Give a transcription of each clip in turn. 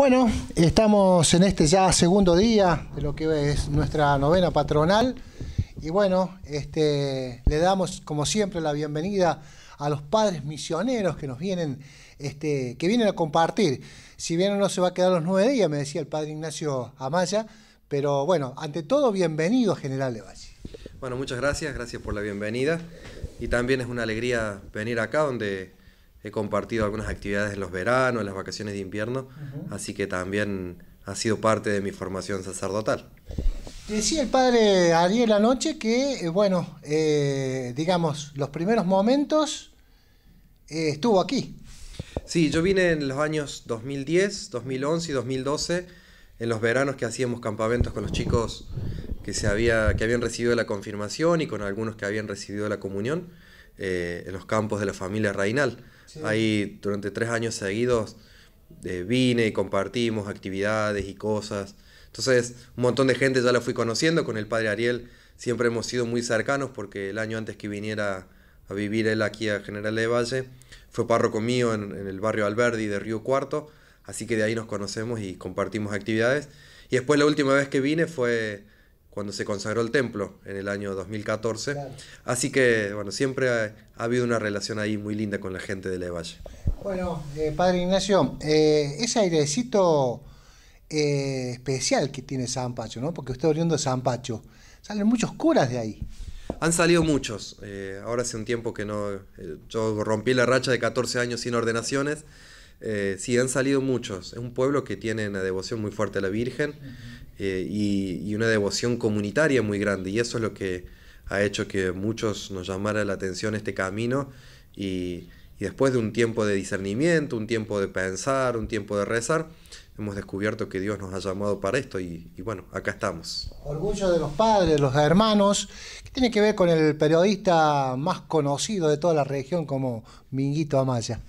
Bueno, estamos en este ya segundo día de lo que es nuestra novena patronal. Y bueno, este, le damos como siempre la bienvenida a los padres misioneros que nos vienen, este, que vienen a compartir. Si bien no se va a quedar los nueve días, me decía el padre Ignacio Amaya, pero bueno, ante todo, bienvenido General de Bueno, muchas gracias, gracias por la bienvenida. Y también es una alegría venir acá donde he compartido algunas actividades en los veranos, en las vacaciones de invierno, así que también ha sido parte de mi formación sacerdotal. Decía el padre Ariel anoche que, eh, bueno, eh, digamos, los primeros momentos eh, estuvo aquí. Sí, yo vine en los años 2010, 2011 y 2012, en los veranos que hacíamos campamentos con los chicos que, se había, que habían recibido la confirmación y con algunos que habían recibido la comunión en los campos de la familia Reinal. Ahí durante tres años seguidos eh, vine y compartimos actividades y cosas. Entonces, un montón de gente ya la fui conociendo. Con el padre Ariel siempre hemos sido muy cercanos porque el año antes que viniera a vivir él aquí a General de Valle, fue párroco mío en el barrio Alberdi de Río Cuarto. Así que de ahí nos conocemos y compartimos actividades. Y después la última vez que vine fue cuando se consagró el templo en el año 2014. Así que, bueno, siempre ha, habido una relación ahí muy linda con la gente de la Valle. Bueno, eh, Padre Ignacio, eh, ese airecito eh, especial que tiene San Pacho, ¿no? Porque usted oriundo de San Pacho, salen muchos curas de ahí. Han salido muchos. ahora hace un tiempo que no. yo rompí la racha de 14 años sin ordenaciones. sí, han salido muchos. Es un pueblo que tiene una devoción muy fuerte a la Virgen eh, y, una devoción comunitaria muy grande. Y eso es lo que ha hecho que muchos nos llamara la atención este camino y, después de un tiempo de discernimiento, un tiempo de pensar, un tiempo de rezar, hemos descubierto que Dios nos ha llamado para esto y, bueno, acá estamos. Orgullo de los padres, los hermanos, ¿qué tiene que ver con el periodista más conocido de toda la región como Minguito Amaya.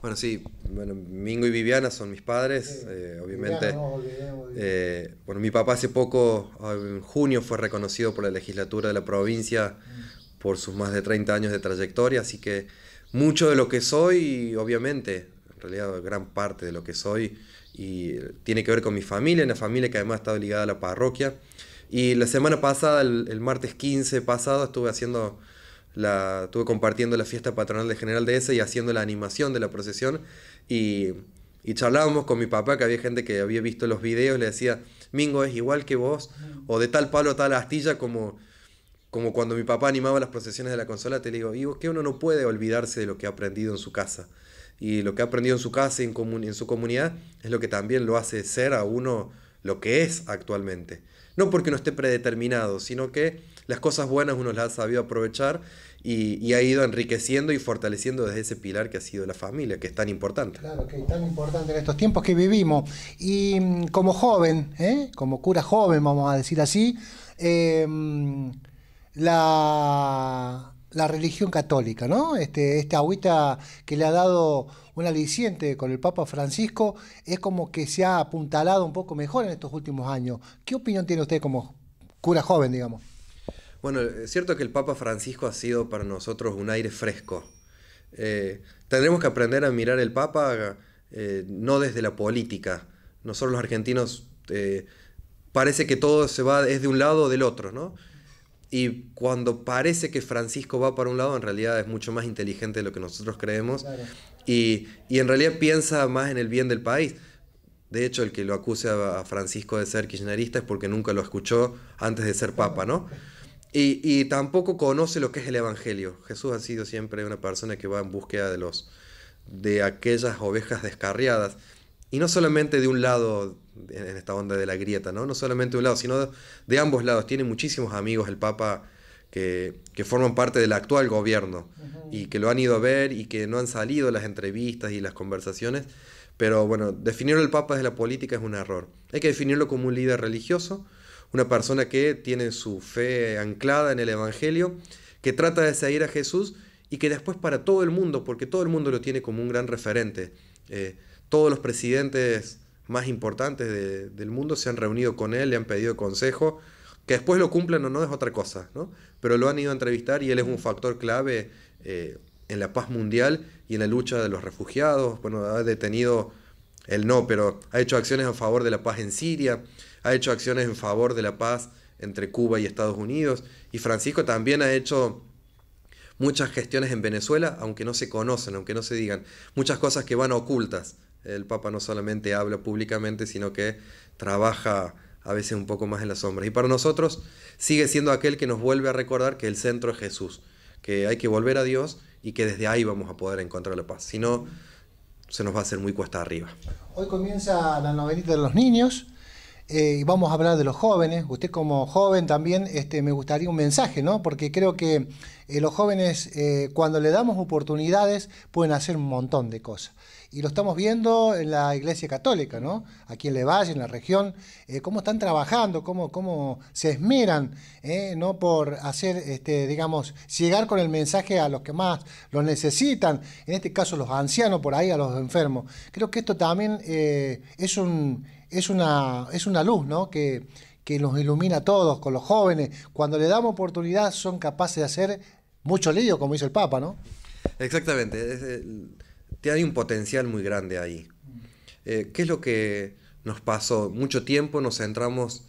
Bueno, sí, bueno, Mingo y Viviana son mis padres, eh, obviamente. Eh, bueno, mi papá hace poco, en junio, fue reconocido por la legislatura de la provincia mm. por sus más de 30 años de trayectoria, así que mucho de lo que soy, obviamente, en realidad gran parte de lo que soy, y tiene que ver con mi familia, una familia que además está ligada a la parroquia. Y la semana pasada, el, el martes 15 pasado, estuve haciendo la, estuve compartiendo la fiesta patronal de General de DS y haciendo la animación de la procesión y, charlábamos con mi papá, que había gente que había visto los videos, le decía, Mingo es igual que vos, o de tal palo tal astilla como, cuando mi papá animaba las procesiones de la consola, te digo, que uno no puede olvidarse de lo que ha aprendido en su casa. Y lo que ha aprendido en su casa y en su comunidad es lo que también lo hace ser a uno lo que es actualmente no porque no esté predeterminado, sino que las cosas buenas uno las ha sabido aprovechar y, ha ido enriqueciendo y fortaleciendo desde ese pilar que ha sido la familia, que es tan importante. Claro, que es tan importante en estos tiempos que vivimos. Y mm, como joven, ¿eh? como cura joven, vamos a decir así, eh, mm, la la religión católica, ¿no? Este, esta agüita que le ha dado un aliciente con el Papa Francisco es como que se ha apuntalado un poco mejor en estos últimos años. ¿Qué opinión tiene usted como cura joven, digamos? Bueno, es cierto que el Papa Francisco ha sido para nosotros un aire fresco. Eh, tendremos que aprender a mirar el Papa eh, no desde la política. Nosotros los argentinos eh, parece que todo se va es de un lado o del otro, ¿no? Y cuando parece que Francisco va para un lado, en realidad es mucho más inteligente de lo que nosotros creemos. Y, en realidad piensa más en el bien del país. De hecho, el que lo acuse a, Francisco de ser kirchnerista es porque nunca lo escuchó antes de ser papa, ¿no? Y, y tampoco conoce lo que es el Evangelio. Jesús ha sido siempre una persona que va en búsqueda de los de aquellas ovejas descarriadas. Y no solamente de un lado, en esta onda de la grieta, ¿no? No solamente de un lado, sino de, ambos lados. Tiene muchísimos amigos el Papa que, forman parte del actual gobierno y que lo han ido a ver y que no han salido las entrevistas y las conversaciones. Pero bueno, definir al Papa desde la política es un error. Hay que definirlo como un líder religioso, una persona que tiene su fe anclada en el Evangelio, que trata de seguir a Jesús y que después para todo el mundo, porque todo el mundo lo tiene como un gran referente. Eh, todos los presidentes más importantes del mundo se han reunido con él, le han pedido consejo. Que después lo cumplan o no es otra cosa, ¿no? Pero lo han ido a entrevistar y él es un factor clave eh, en la paz mundial y en la lucha de los refugiados. Bueno, ha detenido el no, pero ha hecho acciones a favor de la paz en Siria, ha hecho acciones en favor de la paz entre Cuba y Estados Unidos. Y Francisco también ha hecho muchas gestiones en Venezuela, aunque no se conocen, aunque no se digan. Muchas cosas que van ocultas el Papa no solamente habla públicamente, sino que trabaja a veces un poco más en las sombras. Y para nosotros sigue siendo aquel que nos vuelve a recordar que el centro es Jesús, que hay que volver a Dios y que desde ahí vamos a poder encontrar la paz. Si no, se nos va a hacer muy cuesta arriba. Hoy comienza la novelita de los niños. Eh, y vamos a hablar de los jóvenes. Usted como joven también este, me gustaría un mensaje, ¿no? Porque creo que eh, los jóvenes, eh, cuando le damos oportunidades, pueden hacer un montón de cosas. Y lo estamos viendo en la Iglesia Católica, ¿no? Aquí en Levalle, en la región, cómo están trabajando, cómo, cómo se esmeran, ¿no? Por hacer, este, digamos, llegar con el mensaje a los que más lo necesitan, en este caso los ancianos por ahí, a los enfermos. Creo que esto también es un es una, es una luz ¿no? que, nos ilumina a todos, con los jóvenes. Cuando le damos oportunidad son capaces de hacer mucho lío, como hizo el Papa, ¿no? Exactamente, eh, hay un potencial muy grande ahí. Mm. Eh, ¿Qué es lo que nos pasó? Mucho tiempo nos centramos,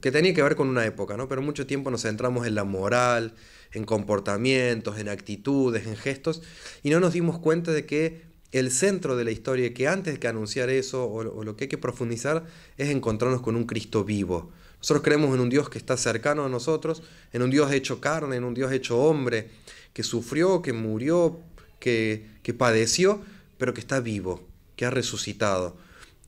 que tenía que ver con una época, ¿no? Pero mucho tiempo nos centramos en la moral, en comportamientos, en actitudes, en gestos, y no nos dimos cuenta de que el centro de la historia, que antes que anunciar eso o, lo que hay que profundizar es encontrarnos con un Cristo vivo. Nosotros creemos en un Dios que está cercano a nosotros, en un Dios hecho carne, en un Dios hecho hombre, que sufrió, que murió, que, padeció, pero que está vivo, que ha resucitado.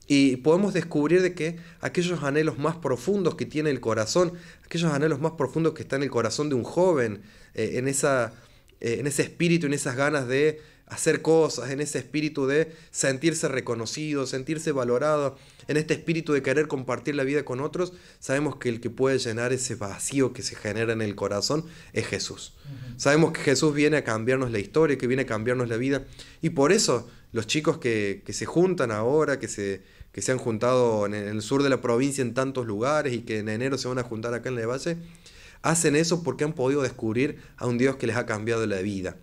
Y podemos descubrir de que aquellos anhelos más profundos que tiene el corazón, aquellos anhelos más profundos que están en el corazón de un joven, eh, en, esa, eh, en ese espíritu, en esas ganas de hacer cosas, en ese espíritu de sentirse reconocido, sentirse valorado, en este espíritu de querer compartir la vida con otros, sabemos que el que puede llenar ese vacío que se genera en el corazón es Jesús. Sabemos que Jesús viene a cambiarnos la historia, que viene a cambiarnos la vida, y por eso los chicos que, se juntan ahora, que se, que se han juntado en el sur de la provincia en tantos lugares y que en enero se van a juntar acá en Levalle, hacen eso porque han podido descubrir a un Dios que les ha cambiado la vida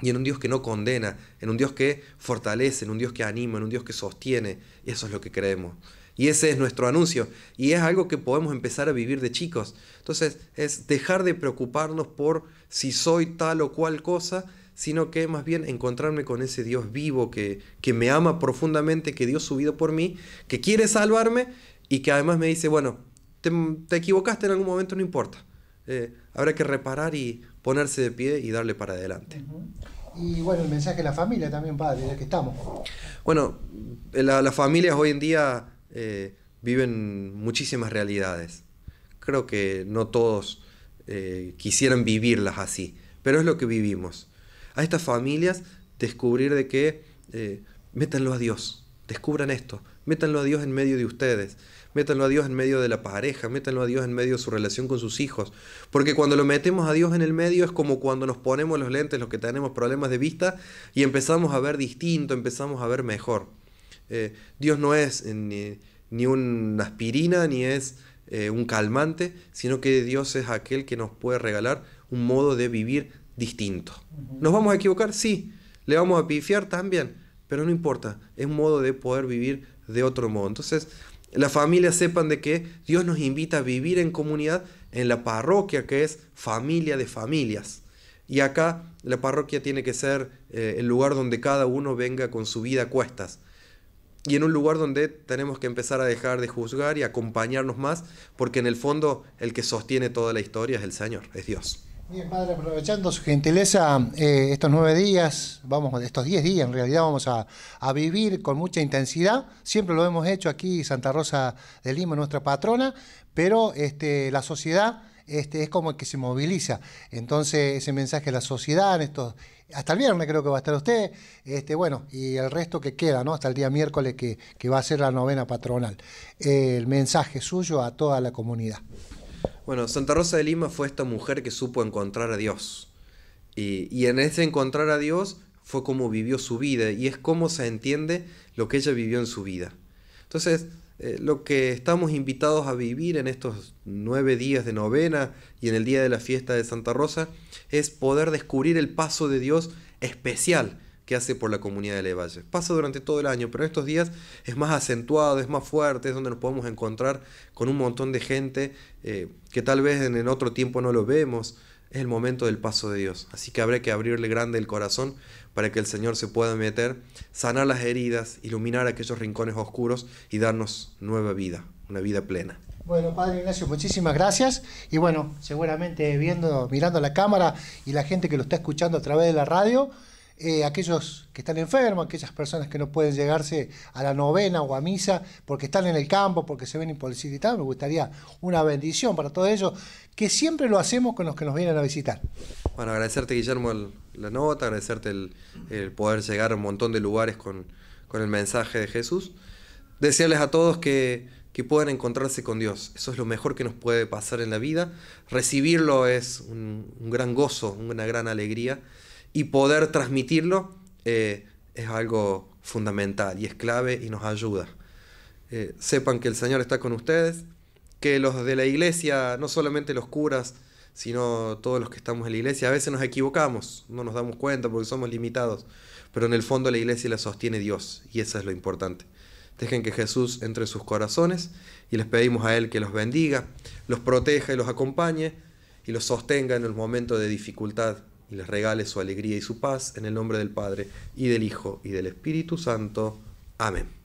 y en un Dios que no condena, en un Dios que fortalece, en un Dios que anima, en un Dios que sostiene. y Eso es lo que creemos. Y ese es nuestro anuncio. Y es algo que podemos empezar a vivir de chicos. Entonces es dejar de preocuparnos por si soy tal o cual cosa, sino que más bien encontrarme con ese Dios vivo que, que me ama profundamente, que Dios su vida por mí, que quiere salvarme y que además me dice, bueno, te, equivocaste en algún momento, no importa. Eh, habrá que reparar y ponerse de pie y darle para adelante. Y bueno, el mensaje de la familia también, padre, de que estamos. Bueno, las familias hoy en día eh, viven muchísimas realidades. Creo que no todos eh, quisieran vivirlas así, pero es lo que vivimos. A estas familias descubrir de que eh, métanlo a Dios, descubran esto, Métanlo a Dios en medio de ustedes. Métanlo a Dios en medio de la pareja, métanlo a Dios en medio de su relación con sus hijos. Porque cuando lo metemos a Dios en el medio es como cuando nos ponemos los lentes, los que tenemos problemas de vista, y empezamos a ver distinto, empezamos a ver mejor. Eh, Dios no es eh, ni, una aspirina, ni es eh, un calmante, sino que Dios es aquel que nos puede regalar un modo de vivir distinto. ¿Nos vamos a equivocar? Sí. ¿Le vamos a pifiar también? Pero no importa, es un modo de poder vivir de otro modo. Entonces, la familia sepan de que Dios nos invita a vivir en comunidad en la parroquia, que es familia de familias. Y acá la parroquia tiene que ser eh, el lugar donde cada uno venga con su vida a cuestas. Y en un lugar donde tenemos que empezar a dejar de juzgar y acompañarnos más, porque en el fondo el que sostiene toda la historia es el Señor, es Dios. Bien, padre, aprovechando su gentileza, eh, estos nueve días, vamos, estos diez días en realidad vamos a, vivir con mucha intensidad. Siempre lo hemos hecho aquí, Santa Rosa de Lima, nuestra patrona, pero este, la sociedad este, es como que se moviliza. Entonces, ese mensaje de la sociedad estos. Hasta el viernes creo que va a estar usted, este, bueno, y el resto que queda, ¿no? Hasta el día miércoles que, va a ser la novena patronal. Eh, el mensaje suyo a toda la comunidad. Bueno, Santa Rosa de Lima fue esta mujer que supo encontrar a Dios. Y, en ese encontrar a Dios fue como vivió su vida y es como se entiende lo que ella vivió en su vida. Entonces, eh, lo que estamos invitados a vivir en estos nueve días de novena y en el día de la fiesta de Santa Rosa es poder descubrir el paso de Dios especial que hace por la comunidad de Levalle. Pasa durante todo el año, pero estos días es más acentuado, es más fuerte, es donde nos podemos encontrar con un montón de gente eh, que tal vez en, otro tiempo no lo vemos. Es el momento del paso de Dios, así que habrá que abrirle grande el corazón para que el Señor se pueda meter, sanar las heridas, iluminar aquellos rincones oscuros y darnos nueva vida, una vida plena. Bueno, Padre Ignacio, muchísimas gracias. Y bueno, seguramente viendo, mirando la cámara y la gente que lo está escuchando a través de la radio, eh, aquellos que están enfermos, aquellas personas que no pueden llegarse a la novena o a misa porque están en el campo, porque se ven imposibilitados. Me gustaría una bendición para todos ellos, que siempre lo hacemos con los que nos vienen a visitar. Bueno, agradecerte Guillermo la nota, agradecerte el, poder llegar a un montón de lugares con, el mensaje de Jesús. Desearles a todos que, puedan encontrarse con Dios. Eso es lo mejor que nos puede pasar en la vida. Recibirlo es un gran gozo, una gran alegría y poder transmitirlo eh, es algo fundamental y es clave y nos ayuda. Eh, sepan que el Señor está con ustedes, que los de la iglesia, no solamente los curas, sino todos los que estamos en la iglesia, a veces nos equivocamos, no nos damos cuenta porque somos limitados, pero en el fondo la iglesia la sostiene Dios y eso es lo importante. Dejen que Jesús entre sus corazones y les pedimos a Él que los bendiga, los proteja y los acompañe y los sostenga en el momento de dificultad y les regale su alegría y su paz en el nombre del Padre, y del Hijo, y del Espíritu Santo. Amén.